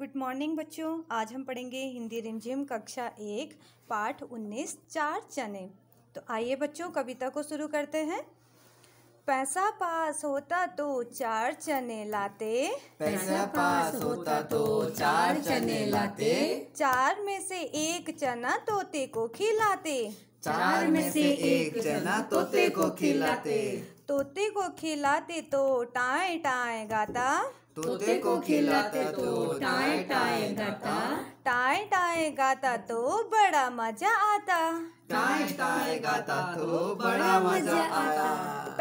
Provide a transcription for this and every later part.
good morning बच्चों आज हम पढ़ेंगे हिंदी रिमझिम कक्षा एक पाठ उन्नीस चार चने तो आइए बच्चों कविता को शुरू करते हैं पैसा पास होता तो चार चने लाते पैसा पास होता तो चार चने लाते चार में से एक चना तोते को खिलाते चार में से एक चना तोते को खिलाते तोते को खिलाते तो टाए टाए गाता तोते को खिलाता तो टाए टाए गाता टाए टाए गाता तो बड़ा मजा आता टाए टाए गाता तो बड़ा मजा आता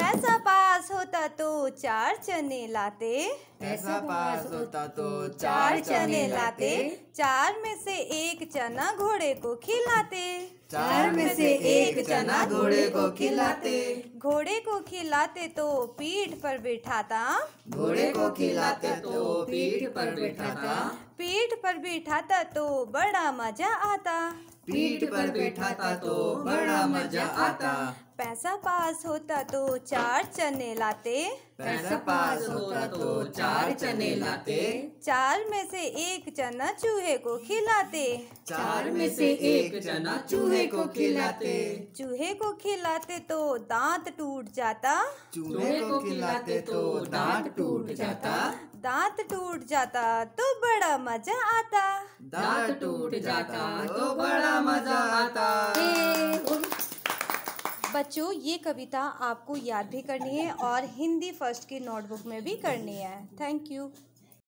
पैसा पास होता तो चार चने लाते पैसा पास होता तो चार चने लाते चार में से एक चना घोड़े को खिलाते चार में से एक चना घोड़े को खिलाते घोड़े को खिलाते तो पीठ पर बैठाता घोड़े को खिलाते तो पीठ पर बैठाता पीठ पर बैठाता तो बड़ा मजा आता पीठ पर बैठाता तो बड़ा मजा आता पैसा पास होता तो चार चने लाते पैसा पास होता तो चार चने लाते चार में से एक चना चूहे को खिलाते चार में से एक चना चूहे चूहे को खिलाते चूहे को खिलाते तो दांत टूट जाता चूहे को खिलाते तो दांत टूट जाता दांत टूट जाता तो बड़ा मजा आता दांत टूट जाता तो बड़ा मजा आता बच्चों ये कविता आपको याद भी करनी है और हिंदी फर्स्ट की नोटबुक में भी करनी है थैंक यू